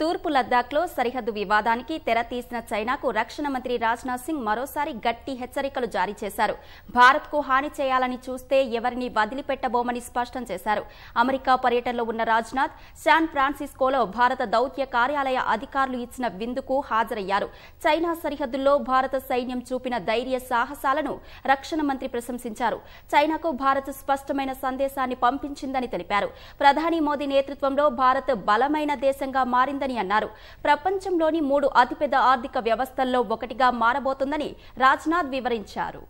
తూర్పు లద్దాఖ్లో సరిహద్దు వివాదానికి తెర తీసిన చైనాకు రక్షణ మంత్రి రాజ్నాథ్ సింగ్ మరోసారి గట్టి హెచ్చరికలు జారీ చేశారు భారత్కు హాని చేయాలని చూస్తే ఎవరిని వదిలిపెట్టబోమని స్పష్టం చేశారు అమెరికా పర్యటనలో ఉన్న రాజ్నాథ్ శాన్ ఫ్రాన్సిస్కోలో భారత దౌత్య కార్యాలయ అధికారులు ఇచ్చిన విందుకు హాజరయ్యారు చైనా సరిహద్దుల్లో భారత సైన్యం చూపిన ధైర్య సాహసాలను రక్షణ మంత్రి ప్రశంసించారు చైనాకు భారత్ స్పష్టమైన సందేశాన్ని పంపించిందని తెలిపారు ప్రధాని మోదీ నేతృత్వంలో భారత్ బలమైన దేశంగా మారిందని ఉందని అన్నారు ప్రపంచంలోని మూడు అతిపెద్ద ఆర్థిక వ్యవస్థల్లో ఒకటిగా మారబోతోందని రాజ్నాథ్ వివరించారు